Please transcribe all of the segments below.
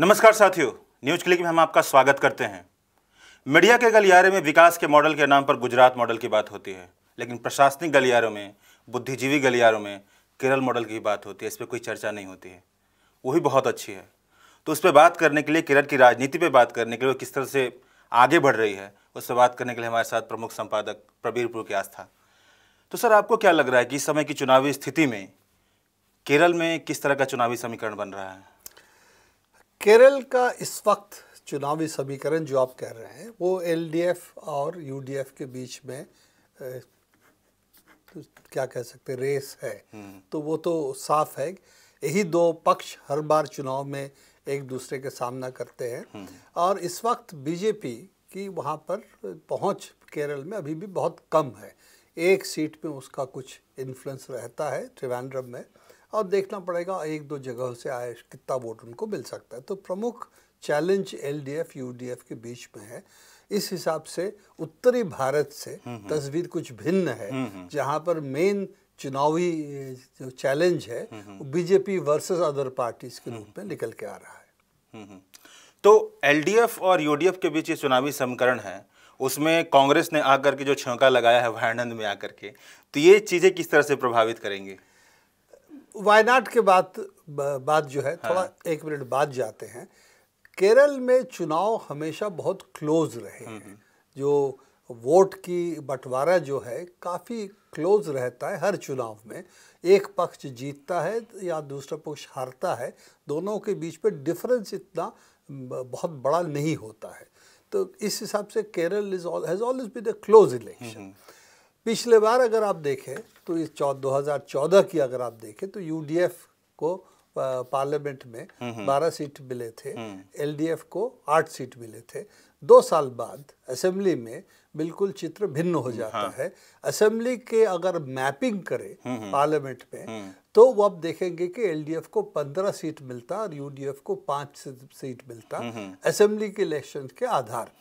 नमस्कार साथियों news click में हम आपका स्वागत करते हैं मीडिया के गलियारे में विकास के मॉडल के नाम पर गुजरात मॉडल की बात होती है लेकिन प्रशासनिक गलियारों में बुद्धिजीवी गलियारों में केरल मॉडल की बात होती है इस पर कोई चर्चा नहीं होती है वही बहुत अच्छी है तो उस पर बात करने के लिए केरल की राजनीति पर बात करने के लिए किस तरह से आगे बढ़ रही है उस पर बात करने के लिए हमारे साथ प्रमुख संपादक प्रबीरपुर की आस्था तो सर आपको क्या लग रहा है कि इस समय की चुनावी स्थिति में केरल में किस तरह का चुनावी समीकरण बन रहा है केरल का इस वक्त चुनावी समीकरण जो आप कह रहे हैं वो एलडीएफ और यूडीएफ के बीच में ए, तो क्या कह सकते रेस है हम्म। तो वो तो साफ है यही दो पक्ष हर बार चुनाव में एक दूसरे के सामना करते हैं हम्म। और इस वक्त बीजेपी की वहाँ पर पहुँच केरल में अभी भी बहुत कम है एक सीट पे उसका कुछ इन्फ्लुएंस रहता है त्रिवेंद्रम में और देखना पड़ेगा एक दो जगह से आए कितना वोट उनको मिल सकता है तो प्रमुख challenge L D F U D F के बीच में है इस हिसाब से उत्तरी भारत से हम्म, हम्म। तस्वीर कुछ भिन्न है हम्म, जहाँ पर मेन चुनावी जो चैलेंज है वो बीजेपी वर्सेस अदर पार्टीज के रूप में निकल के आ रहा है तो एलडीएफ और यूडीएफ के बीच ये चुनावी समीकरण है उसमें कांग्रेस ने आकर के जो छौका लगाया है वह में आकर के तो ये चीज़ें किस तरह से प्रभावित करेंगे वायनाड के बाद बाद जो है हाँ। थोड़ा एक मिनट बाद जाते हैं केरल में चुनाव हमेशा बहुत क्लोज रहे हम्म, हैं हम्म। जो वोट की बंटवारा जो है काफ़ी क्लोज रहता है हर चुनाव में एक पक्ष जीतता है या दूसरा पक्ष हारता है दोनों के बीच पर डिफरेंस इतना बहुत बड़ा नहीं होता है तो इस हिसाब से Kerala is all has always been a close election पिछले बार अगर आप देखें तो इस दो हज़ार चौदह की अगर आप देखें तो यूडीएफ को पार्लियामेंट में हम्म, हम्म। बारह सीट मिले थे एलडीएफ हम्म। को आठ सीट मिले थे दो साल बाद असेंबली में बिल्कुल चित्र भिन्न हो जाता हाँ। है असेंबली के अगर मैपिंग करें पार्लियामेंट में तो वो आप देखेंगे कि एलडीएफ को पंद्रह सीट मिलता और यूडीएफ को पांच सीट मिलता असेंबली के इलेक्शन के आधार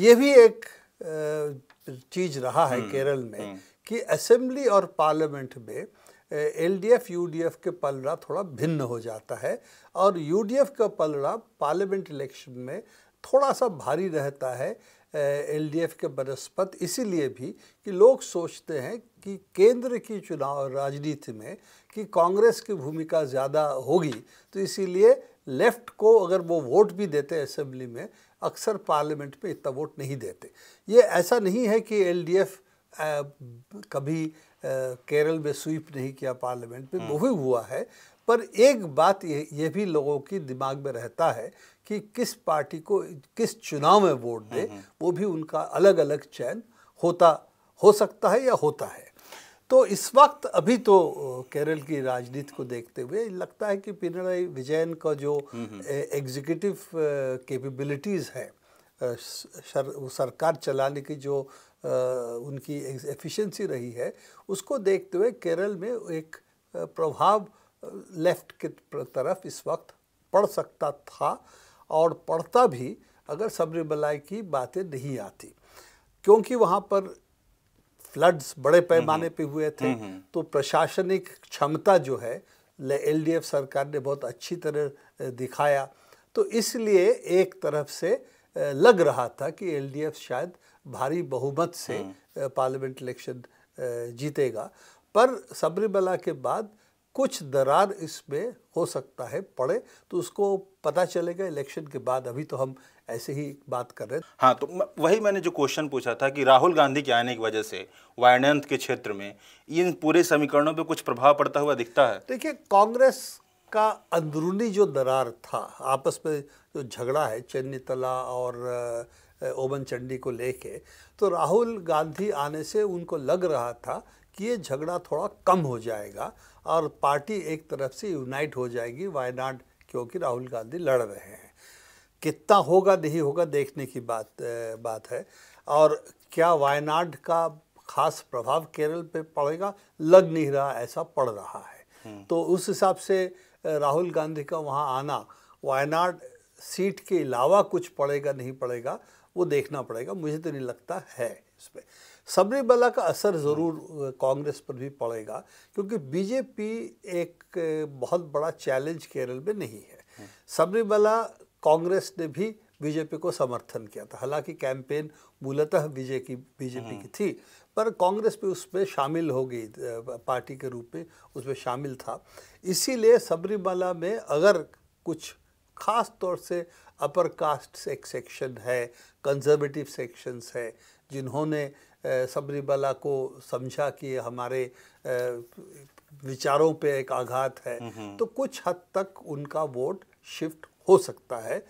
ये भी एक चीज रहा है हम्म, केरल में हम्म। कि असेंबली और पार्लियामेंट में एलडीएफ यूडीएफ के पलड़ा थोड़ा भिन्न हो जाता है और यूडीएफ का पलड़ा पार्लियामेंट इलेक्शन में थोड़ा सा भारी रहता है एलडीएफ के बनस्पत इसीलिए भी कि लोग सोचते हैं कि केंद्र की चुनाव राजनीति में कि कांग्रेस की भूमिका ज़्यादा होगी तो इसीलिए लेफ्ट को अगर वो वोट भी देते हैं असेंबली में अक्सर पार्लियामेंट में इतना वोट नहीं देते ये ऐसा नहीं है कि एलडीएफ कभी केरल में स्वीप नहीं किया पार्लियामेंट में हम्म। वो भी हुआ है पर एक बात ये ये भी लोगों की दिमाग में रहता है कि किस पार्टी को किस चुनाव में वोट दे हम्म, हम्म। वो भी उनका अलग अलग चयन होता हो सकता है या होता है तो इस वक्त अभी तो केरल की राजनीति को देखते हुए लगता है कि पिनराई विजयन का जो एग्जीक्यूटिव कैपेबिलिटीज़ है सरकार चलाने की जो उनकी एफिशिएंसी रही है उसको देखते हुए केरल में एक प्रभाव लेफ्ट के तरफ इस वक्त पड़ सकता था और पड़ता भी अगर सबरीमलाई की बातें नहीं आती क्योंकि वहाँ पर फ्लड्स बड़े पैमाने पे हुए थे तो प्रशासनिक क्षमता जो है एलडीएफ सरकार ने बहुत अच्छी तरह दिखाया तो इसलिए एक तरफ से लग रहा था कि एलडीएफ शायद भारी बहुमत से हम्म। पार्लियामेंट इलेक्शन जीतेगा पर सबरीमला के बाद कुछ दरार इसमें हो सकता है पड़े तो उसको पता चलेगा इलेक्शन के बाद अभी तो हम ऐसे ही बात कर रहे हैं हाँ तो वही मैंने जो क्वेश्चन पूछा था कि राहुल गांधी के आने की वजह से वायनंत के क्षेत्र में इन पूरे समीकरणों पे कुछ प्रभाव पड़ता हुआ दिखता है देखिए कांग्रेस का अंदरूनी जो दरार था आपस में जो झगड़ा है चन्नीतला और ओमन चंडी को लेके तो राहुल गांधी आने से उनको लग रहा था ये झगड़ा थोड़ा कम हो जाएगा और पार्टी एक तरफ से यूनाइट हो जाएगी वायनाड क्योंकि राहुल गांधी लड़ रहे हैं कितना होगा नहीं होगा देखने की बात बात है और क्या वायनाड का खास प्रभाव केरल पे पड़ेगा लग नहीं रहा ऐसा पड़ रहा है हम्म। तो उस हिसाब से राहुल गांधी का वहाँ आना वायनाड सीट के अलावा कुछ पड़ेगा नहीं पड़ेगा वो देखना पड़ेगा मुझे तो नहीं लगता है इस पर सबरीमला का असर ज़रूर कांग्रेस पर भी पड़ेगा क्योंकि बीजेपी एक बहुत बड़ा चैलेंज केरल में नहीं है हाँ। सबरीमला कांग्रेस ने भी बीजेपी को समर्थन किया था हालांकि कैंपेन मूलतः विजय की बीजेपी हाँ। की थी पर कांग्रेस भी उसमें शामिल हो गई पार्टी के रूप में उसमें शामिल था इसीलिए सबरीमाला में अगर कुछ ख़ास तौर से अपर कास्ट से एक सेक्शन है कंजर्वेटिव सेक्शंस है जिन्होंने सबरीबला को समझा कि हमारे विचारों पे एक आघात है हम्म, हम्म। तो कुछ हद तक उनका वोट शिफ्ट हो सकता है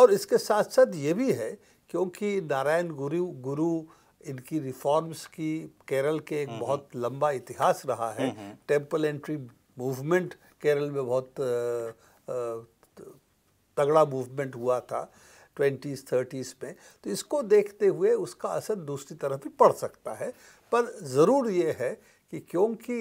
और इसके साथ साथ ये भी है क्योंकि नारायण गुरु गुरु इनकी रिफॉर्म्स की केरल के एक हम्म, बहुत लंबा इतिहास रहा है टेम्पल एंट्री मूवमेंट केरल में बहुत तगड़ा मूवमेंट हुआ था ट्वेंटीज़ थर्टीज़ में तो इसको देखते हुए उसका असर दूसरी तरफ भी पड़ सकता है पर ज़रूर ये है कि क्योंकि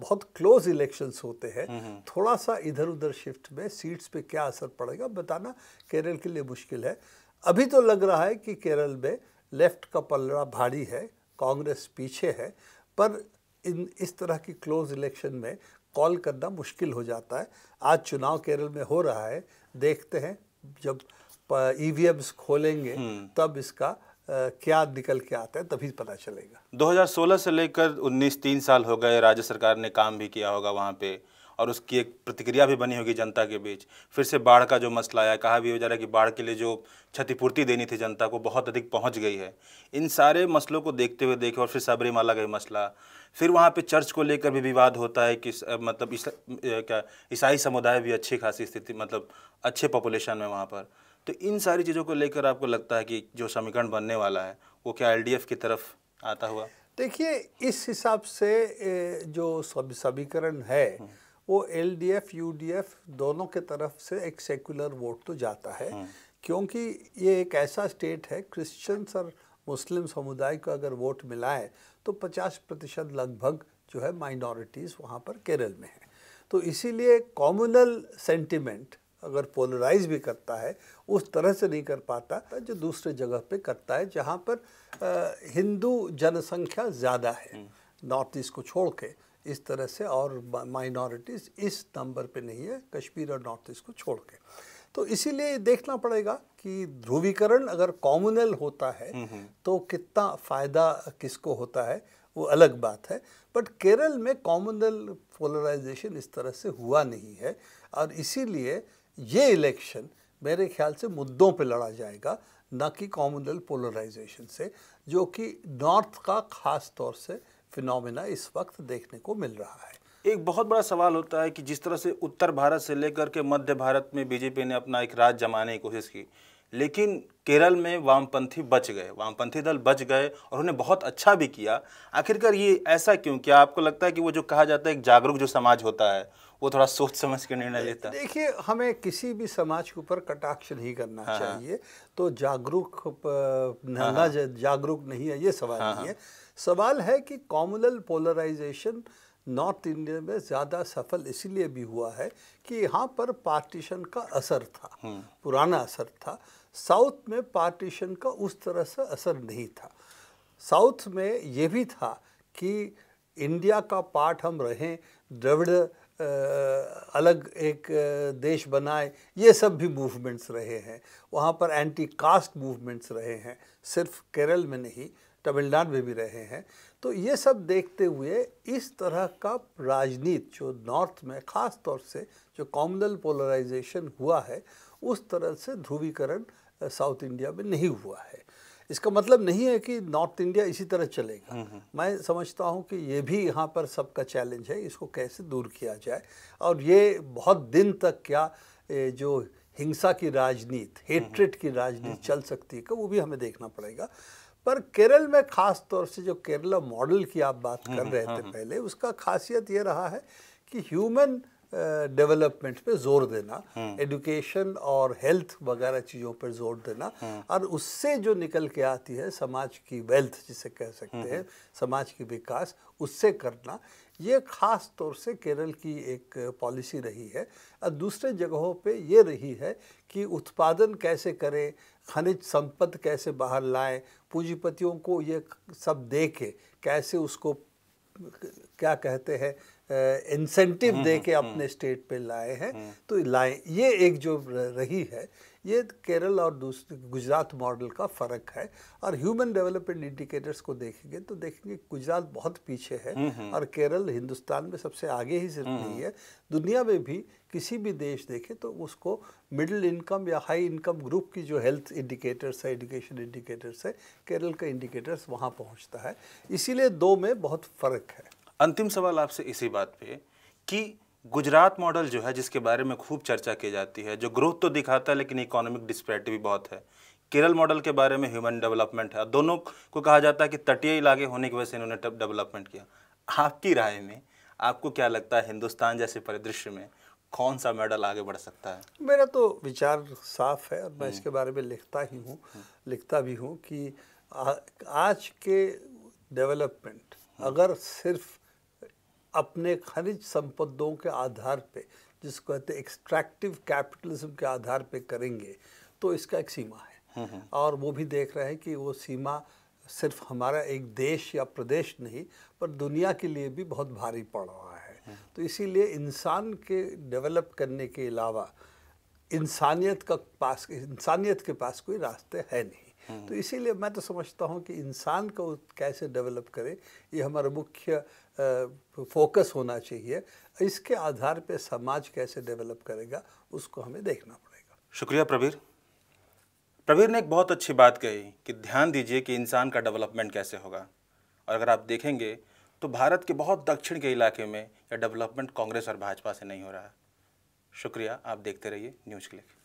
बहुत क्लोज इलेक्शंस होते हैं हम्म, हम्म। थोड़ा सा इधर उधर शिफ्ट में सीट्स पे क्या असर पड़ेगा बताना केरल के लिए मुश्किल है अभी तो लग रहा है कि केरल में लेफ्ट का पलड़ा भारी है कांग्रेस पीछे है पर इन इस तरह की क्लोज इलेक्शन में कॉल करना मुश्किल हो जाता है आज चुनाव केरल में हो रहा है देखते हैं जब ई e खोलेंगे हम्म। तब इसका आ, क्या निकल के आता है तभी पता चलेगा 2016 से लेकर 19 तीन साल हो गए राज्य सरकार ने काम भी किया होगा वहाँ पे और उसकी एक प्रतिक्रिया भी बनी होगी जनता के बीच फिर से बाढ़ का जो मसला आया कहा भी हो जा रहा है कि बाढ़ के लिए जो क्षतिपूर्ति देनी थी जनता को बहुत अधिक पहुंच गई है इन सारे मसलों को देखते हुए देखे और फिर सबरीमाला का मसला फिर वहाँ पे चर्च को लेकर भी विवाद होता है कि मतलब इस, क्या ईसाई समुदाय भी अच्छी खासी स्थिति मतलब अच्छे पॉपुलेशन में वहाँ पर तो इन सारी चीज़ों को लेकर आपको लगता है कि जो समीकरण बनने वाला है वो क्या एल की तरफ आता हुआ देखिए इस हिसाब से जो समीकरण है हम्म। वो L D F U D F दोनों के तरफ से एक सेकुलर वोट तो जाता है हाँ। क्योंकि ये एक ऐसा स्टेट है क्रिश्चियंस और मुस्लिम समुदाय को अगर वोट मिला है तो 50 प्रतिशत लगभग जो है माइनॉरिटीज़ वहाँ पर केरल में है तो इसीलिए कॉम्युनल सेंटिमेंट अगर पोलराइज भी करता है उस तरह से नहीं कर पाता जो दूसरे जगह पे करता है जहाँ पर हिंदू जनसंख्या ज़्यादा है हाँ। नॉर्थ ईस्ट को छोड़ के इस तरह से और माइनॉरिटीज़ इस नंबर पे नहीं है कश्मीर और नॉर्थ ईस्ट को छोड़ के तो इसीलिए देखना पड़ेगा कि ध्रुवीकरण अगर कॉमनल होता है हम्म, हम्म। तो कितना फ़ायदा किसको होता है वो अलग बात है बट केरल में कॉमनल पोलराइजेशन इस तरह से हुआ नहीं है और इसीलिए ये इलेक्शन मेरे ख्याल से मुद्दों पे लड़ा जाएगा न कि कॉमनल पोलराइजेशन से जो कि नॉर्थ का ख़ास तौर से फिनोमिना इस वक्त देखने को मिल रहा है एक बहुत बड़ा सवाल होता है कि जिस तरह से उत्तर भारत से लेकर के मध्य भारत में बीजेपी ने अपना एक राज जमाने की कोशिश की लेकिन केरल में वामपंथी बच गए वामपंथी दल बच गए और उन्हें बहुत अच्छा भी किया आखिरकार ये ऐसा क्यों क्या आपको लगता है कि वो जो कहा जाता है एक जागरूक जो समाज होता है वो थोड़ा सोच समझ के निर्णय लेता है देखिए हमें किसी भी समाज के ऊपर कटाक्ष नहीं करना हाँ।, हाँ। चाहिए तो जागरूक हाँ।, हाँ। जागरूक नहीं है ये सवाल हाँ, नहीं है सवाल है कि कॉमनल पोलराइजेशन नॉर्थ इंडिया में ज़्यादा सफल इसलिए भी हुआ है कि यहाँ पर पार्टीशन का असर था हम्म। पुराना असर था साउथ में पार्टीशन का उस तरह से असर नहीं था साउथ में ये भी था कि इंडिया का पार्ट हम रहें द्रविड़ अलग एक देश बनाए ये सब भी मूवमेंट्स रहे हैं वहाँ पर एंटी कास्ट मूवमेंट्स रहे हैं सिर्फ केरल में नहीं तमिलनाडु में भी रहे हैं तो ये सब देखते हुए इस तरह का राजनीति जो नॉर्थ में ख़ास तौर से जो कॉमनल पोलराइजेशन हुआ है उस तरह से ध्रुवीकरण साउथ इंडिया में नहीं हुआ है इसका मतलब नहीं है कि नॉर्थ इंडिया इसी तरह चलेगा हम्म, हम्म। मैं समझता हूँ कि ये भी यहाँ पर सबका चैलेंज है इसको कैसे दूर किया जाए और ये बहुत दिन तक क्या जो हिंसा की राजनीति हेट्रेट हम्म, की राजनीति चल सकती है वो भी हमें देखना पड़ेगा पर केरल में खास तौर से जो केरला मॉडल की आप बात कर हम्म, रहे हम्म, थे हम्म। पहले उसका खासियत ये रहा है कि ह्यूमन डेवलपमेंट पे जोर देना एजुकेशन हाँ। और हेल्थ वगैरह चीज़ों पर जोर देना हाँ। और उससे जो निकल के आती है समाज की वेल्थ जिसे कह सकते हाँ। हैं समाज की विकास उससे करना ये खास तौर से केरल की एक पॉलिसी रही है और दूसरे जगहों पे ये रही है कि उत्पादन कैसे करें खनिज संपत्ति कैसे बाहर लाएं पूंजीपतियों को ये सब दे के कैसे उसको क्या कहते हैं इंसेंटिव दे के अपने स्टेट हम्म। पे लाए हैं हम्म। तो लाए ये एक जो रही है ये केरल और दूसरे गुजरात मॉडल का फ़र्क है और ह्यूमन डेवलपमेंट इंडिकेटर्स को देखेंगे तो देखेंगे गुजरात बहुत पीछे है हम्म, और केरल हिंदुस्तान में सबसे आगे ही सिर्फ नहीं है दुनिया में भी किसी भी देश देखे तो उसको मिडिल इनकम या हाई इनकम ग्रुप की जो हेल्थ इंडिकेटर्स है एजुकेशन इंडिकेटर्स है केरल का इंडिकेटर्स वहाँ पहुँचता है इसीलिए दो में बहुत फ़र्क है अंतिम सवाल आपसे इसी बात पे कि गुजरात मॉडल जो है जिसके बारे में खूब चर्चा की जाती है जो ग्रोथ तो दिखाता है लेकिन इकोनॉमिक डिस्पैरिटी भी बहुत है केरल मॉडल के बारे में ह्यूमन डेवलपमेंट है दोनों को कहा जाता है कि तटीय इलाके होने की वजह से इन्होंने डेवलपमेंट किया आपकी राय में आपको क्या लगता है हिंदुस्तान जैसे परिदृश्य में कौन सा मेडल आगे बढ़ सकता है मेरा तो विचार साफ है और मैं हम्म। इसके बारे में लिखता ही हूँ हम्म। लिखता भी हूँ कि आ, आज के डेवलपमेंट हम्म। अगर सिर्फ अपने खनिज संपदों के आधार पे जिसको कहते हैं एक्सट्रैक्टिव कैपिटलिज्म के आधार पे करेंगे तो इसका एक सीमा है हम्म, हम्म। और वो भी देख रहे हैं कि वो सीमा सिर्फ हमारा एक देश या प्रदेश नहीं पर दुनिया के लिए भी बहुत भारी पड़ रहा है हम्म। तो इसीलिए इंसान के डेवलप करने के अलावा इंसानियत का पास इंसानियत के पास कोई रास्ते है नहीं हाँ। तो इसीलिए मैं तो समझता हूँ कि इंसान को कैसे डेवलप करें ये हमारा मुख्य फोकस होना चाहिए इसके आधार पे समाज कैसे डेवलप करेगा उसको हमें देखना पड़ेगा शुक्रिया प्रवीर प्रवीर ने एक बहुत अच्छी बात कही कि ध्यान दीजिए कि इंसान का डेवलपमेंट कैसे होगा और अगर आप देखेंगे तो भारत के बहुत दक्षिण के इलाके में यह डेवलपमेंट कांग्रेस और भाजपा से नहीं हो रहा है शुक्रिया आप देखते रहिए न्यूज क्लिक